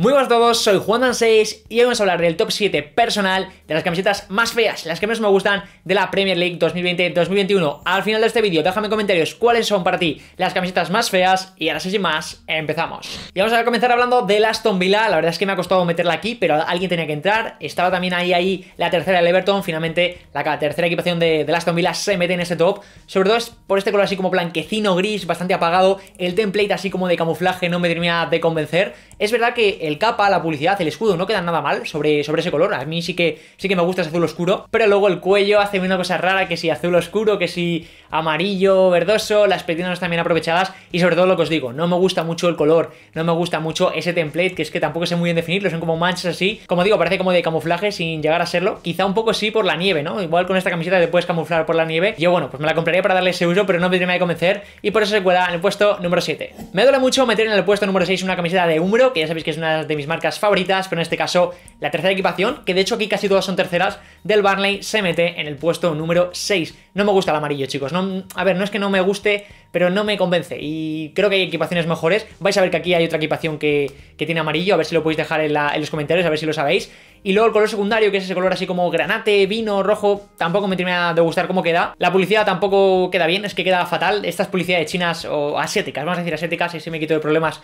Muy buenas a todos, soy Juan Dan 6 y hoy vamos a hablar del top 7 personal de las camisetas más feas, las que menos me gustan de la Premier League 2020-2021. Al final de este vídeo déjame en comentarios cuáles son para ti las camisetas más feas y ahora sí sin más, empezamos. Y vamos a comenzar hablando de Aston Villa, la verdad es que me ha costado meterla aquí, pero alguien tenía que entrar. Estaba también ahí ahí la tercera del Everton, finalmente la tercera equipación de, de Aston se mete en este top. Sobre todo es por este color así como blanquecino gris, bastante apagado, el template así como de camuflaje no me termina de convencer. Es verdad que eh, el capa, la publicidad, el escudo no quedan nada mal sobre, sobre ese color. A mí sí que, sí que me gusta ese azul oscuro. Pero luego el cuello hace una cosa rara, que si azul oscuro, que si amarillo, verdoso, las petinas también aprovechadas. Y sobre todo lo que os digo, no me gusta mucho el color, no me gusta mucho ese template, que es que tampoco sé muy bien definirlo, son como manchas así. Como digo, parece como de camuflaje sin llegar a serlo. Quizá un poco sí por la nieve, ¿no? Igual con esta camiseta te puedes camuflar por la nieve. Yo, bueno, pues me la compraría para darle ese uso, pero no me tendría a convencer. Y por eso se cuela en el puesto número 7. Me duele mucho meter en el puesto número 6 una camiseta de Umbro, que ya sabéis que es una de mis marcas favoritas, pero en este caso la tercera equipación, que de hecho aquí casi todas son terceras, del Barley, se mete en el puesto número 6. No me gusta el amarillo, chicos. No, a ver, no es que no me guste, pero no me convence. Y creo que hay equipaciones mejores. Vais a ver que aquí hay otra equipación que, que tiene amarillo. A ver si lo podéis dejar en, los comentarios, a ver si lo sabéis. Y luego el color secundario, que es ese color así como granate, vino, rojo, tampoco me termina de gustar cómo queda. La publicidad tampoco queda bien, es que queda fatal. Estas publicidades chinas o asiáticas, vamos a decir asiáticas, y si me quito de problemas,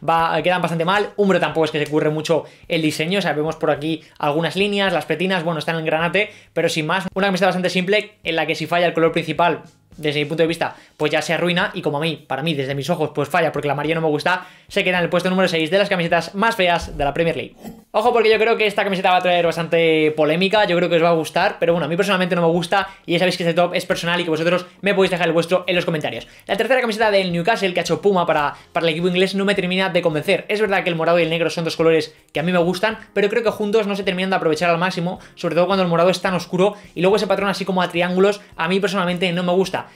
quedan bastante mal. hombre tampoco es que se curre mucho el diseño, o sea, vemos por aquí algunas líneas, las petinas, bueno, están en granate, pero sin más, una camiseta bastante simple en la que si falla el color principal desde mi punto de vista, pues ya se arruina y como a mí, para mí, desde mis ojos, pues falla porque la María no me gusta, se queda en el puesto número 6 de las camisetas más feas de la Premier League. Ojo porque yo creo que esta camiseta va a traer bastante polémica, yo creo que os va a gustar, pero bueno, a mí personalmente no me gusta y ya sabéis que este top es personal y que vosotros me podéis dejar el vuestro en los comentarios. La tercera camiseta del Newcastle que ha hecho Puma para, para el equipo inglés no me termina de convencer. Es verdad que el morado y el negro son dos colores que a mí me gustan, pero creo que juntos no se terminan de aprovechar al máximo, sobre todo cuando el morado es tan oscuro y luego ese patrón así como a triángulos a mí personalmente no me gusta.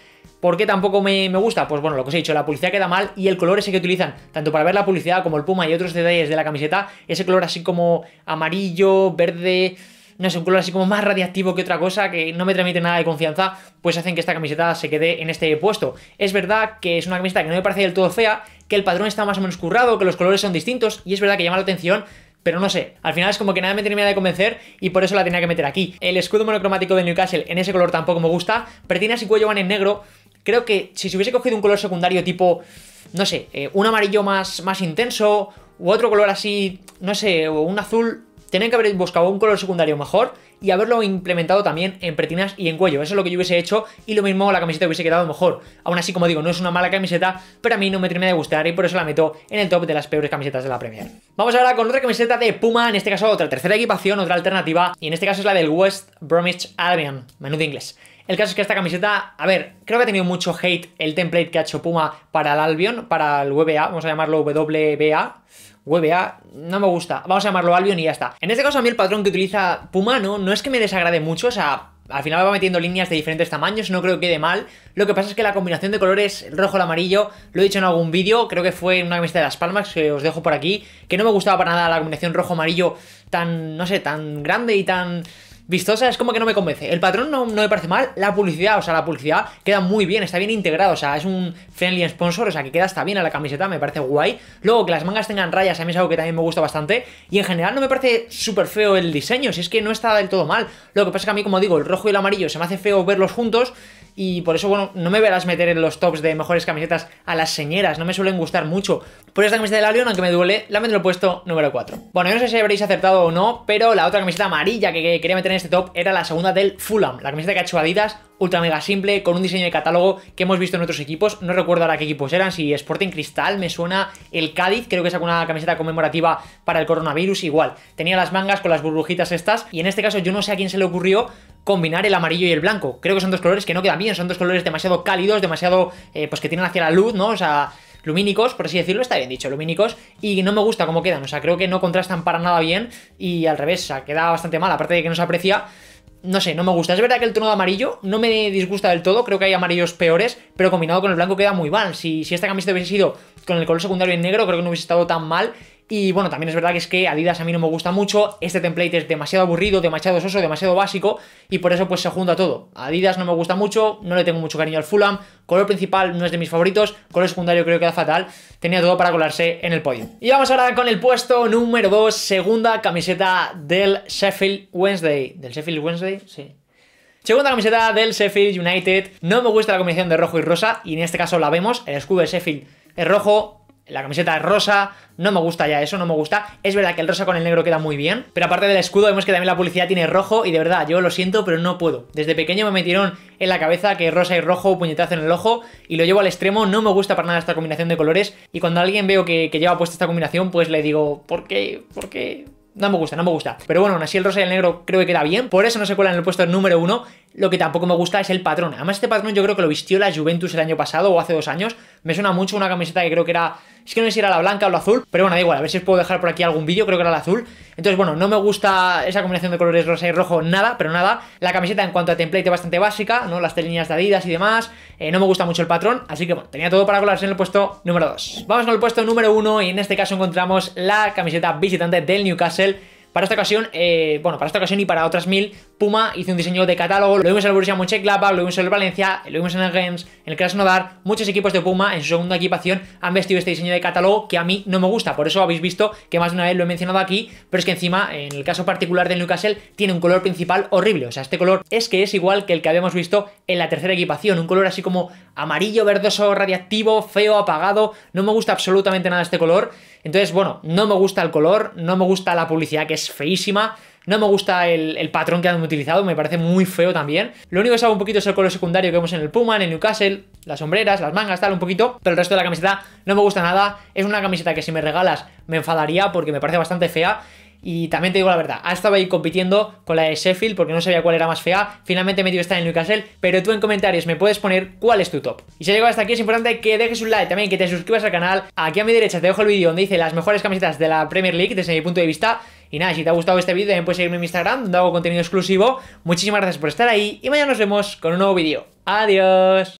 ¿Por qué tampoco me, gusta? Pues bueno, lo que os he dicho, la publicidad queda mal y el color ese que utilizan, tanto para ver la publicidad como el puma y otros detalles de la camiseta, ese color así como amarillo, verde, no sé, un color así como más radiactivo que otra cosa, que no me transmite nada de confianza, pues hacen que esta camiseta se quede en este puesto. Es verdad que es una camiseta que no me parece del todo fea, que el padrón está más o menos currado, que los colores son distintos y es verdad que llama la atención pero no sé, al final es como que nada me termina de convencer y por eso la tenía que meter aquí. El escudo monocromático de Newcastle en ese color tampoco me gusta, tiene así cuello van en negro, Creo que si se hubiese cogido un color secundario tipo, no sé, eh, un amarillo más, más intenso u otro color así, no sé, o un azul, tenían que haber buscado un color secundario mejor y haberlo implementado también en pretinas y en cuello. Eso es lo que yo hubiese hecho y lo mismo la camiseta hubiese quedado mejor. Aún así, como digo, no es una mala camiseta, pero a mí no me termina de gustar y por eso la meto en el top de las peores camisetas de la Premier. Vamos ahora con otra camiseta de Puma, en este caso otra tercera equipación, otra alternativa, y en este caso es la del West Bromwich Albion, de inglés. El caso es que esta camiseta, a ver, creo que ha tenido mucho hate el template que ha hecho Puma para el Albion, para el WBA, vamos a llamarlo WBA, WBA, no me gusta, vamos a llamarlo Albion y ya está. En este caso a mí el patrón que utiliza Puma no, no es que me desagrade mucho, o sea, al final va metiendo líneas de diferentes tamaños, no creo que quede mal. Lo que pasa es que la combinación de colores, el rojo, el amarillo, lo he dicho en algún vídeo, creo que fue en una camiseta de Las Palmas, que os dejo por aquí, que no me gustaba para nada la combinación rojo-amarillo tan, no sé, tan grande y tan vistosa es como que no me convence. El patrón no, no, me parece mal, la publicidad, o sea, la publicidad queda muy bien, está bien integrado o sea, es un friendly sponsor, o sea, que queda hasta bien a la camiseta, me parece guay. Luego, que las mangas tengan rayas, a mí es algo que también me gusta bastante. Y en general no me parece súper feo el diseño, si es que no está del todo mal. Lo que pasa es que a mí, como digo, el rojo y el amarillo se me hace feo verlos juntos, y por eso, bueno, no me verás meter en los tops de mejores camisetas a las señeras, no me suelen gustar mucho. Por esta camiseta de la aunque me duele, la meto en puesto número 4. Bueno, yo no sé si habréis acertado o no, pero la otra camiseta amarilla que quería meter en este top era la segunda del Fulham, la camiseta que ha ultra mega simple, con un diseño de catálogo que hemos visto en otros equipos. No recuerdo ahora qué equipos eran, si Sporting Cristal, me suena el Cádiz, creo que sacó una camiseta conmemorativa para el coronavirus, igual. Tenía las mangas con las burbujitas estas, y en este caso yo no sé a quién se le ocurrió combinar el amarillo y el blanco. Creo que son dos colores que no quedan bien, son dos colores demasiado cálidos, demasiado, eh, pues que tienen hacia la luz, ¿no? O sea, lumínicos, por así decirlo, está bien dicho, lumínicos, y no me gusta cómo quedan, o sea, creo que no contrastan para nada bien, y al revés, o sea, queda bastante mal, aparte de que no se aprecia, no sé, no me gusta. Es verdad que el tono de amarillo no me disgusta del todo, creo que hay amarillos peores, pero combinado con el blanco queda muy mal. Si, si esta camiseta hubiese sido con el color secundario en negro, creo que no hubiese estado tan mal y bueno, también es verdad que es que Adidas a mí no me gusta mucho, este template es demasiado aburrido, demasiado soso, demasiado básico y por eso pues se junta todo. Adidas no me gusta mucho, no le tengo mucho cariño al Fulham, color principal no es de mis favoritos, color secundario creo que era fatal, tenía todo para colarse en el podio. Y vamos ahora con el puesto número 2, segunda camiseta del Sheffield Wednesday. ¿Del Sheffield Wednesday? Sí. Segunda camiseta del Sheffield United. No me gusta la combinación de rojo y rosa y en este caso la vemos, el escudo de Sheffield es rojo, la camiseta es rosa, no me gusta ya eso, no me gusta. Es verdad que el rosa con el negro queda muy bien, pero aparte del escudo vemos que también la publicidad tiene rojo y de verdad, yo lo siento, pero no puedo. Desde pequeño me metieron en la cabeza que rosa y rojo, puñetazo en el ojo, y lo llevo al extremo, no me gusta para nada esta combinación de colores, y cuando alguien veo que, lleva puesta esta combinación, pues le digo, ¿por qué? ¿Por qué? No me gusta, no me gusta. Pero bueno, aún así el rosa y el negro creo que queda bien, por eso no se cuela en el puesto número uno lo que tampoco me gusta es el patrón. Además, este patrón yo creo que lo vistió la Juventus el año pasado o hace dos años. Me suena mucho una camiseta que creo que era... Es que no sé si era la blanca o la azul, pero bueno, da igual. A ver si os puedo dejar por aquí algún vídeo, creo que era la azul. Entonces, bueno, no me gusta esa combinación de colores rosa y rojo, nada, pero nada. La camiseta en cuanto a template bastante básica, ¿no? Las tres líneas de Adidas y demás. Eh, no me gusta mucho el patrón, así que bueno, tenía todo para colarse en el puesto número 2. Vamos con el puesto número 1 y en este caso encontramos la camiseta visitante del Newcastle para esta ocasión, eh, bueno, para esta ocasión y para otras mil, Puma hizo un diseño de catálogo, lo vimos en el Borussia Mönchengladbach, lo vimos en el Valencia, lo vimos en el Games, en el Krasnodar, muchos equipos de Puma en su segunda equipación han vestido este diseño de catálogo que a mí no me gusta, por eso habéis visto que más de una vez lo he mencionado aquí, pero es que encima, en el caso particular del Newcastle, tiene un color principal horrible, o sea, este color es que es igual que el que habíamos visto en la tercera equipación. Un color así como amarillo, verdoso, radiactivo, feo, apagado. No me gusta absolutamente nada este color. Entonces, bueno, no me gusta el color, no me gusta la publicidad que es feísima. No me gusta el, patrón que han utilizado, me parece muy feo también. Lo único que sabe un poquito es el color secundario que vemos en el Puma, en Newcastle, las sombreras, las mangas, tal, un poquito. Pero el resto de la camiseta no me gusta nada. Es una camiseta que si me regalas me enfadaría porque me parece bastante fea. Y también te digo la verdad, ha estado ahí compitiendo con la de Sheffield porque no sabía cuál era más fea. Finalmente me dio esta en Newcastle, pero tú en comentarios me puedes poner cuál es tu top. Y si has llegado hasta aquí es importante que dejes un like, también que te suscribas al canal. Aquí a mi derecha te dejo el vídeo donde dice las mejores camisetas de la Premier League desde mi punto de vista. Y nada, si te ha gustado este vídeo también puedes seguirme en Instagram donde hago contenido exclusivo. Muchísimas gracias por estar ahí y mañana nos vemos con un nuevo vídeo. Adiós.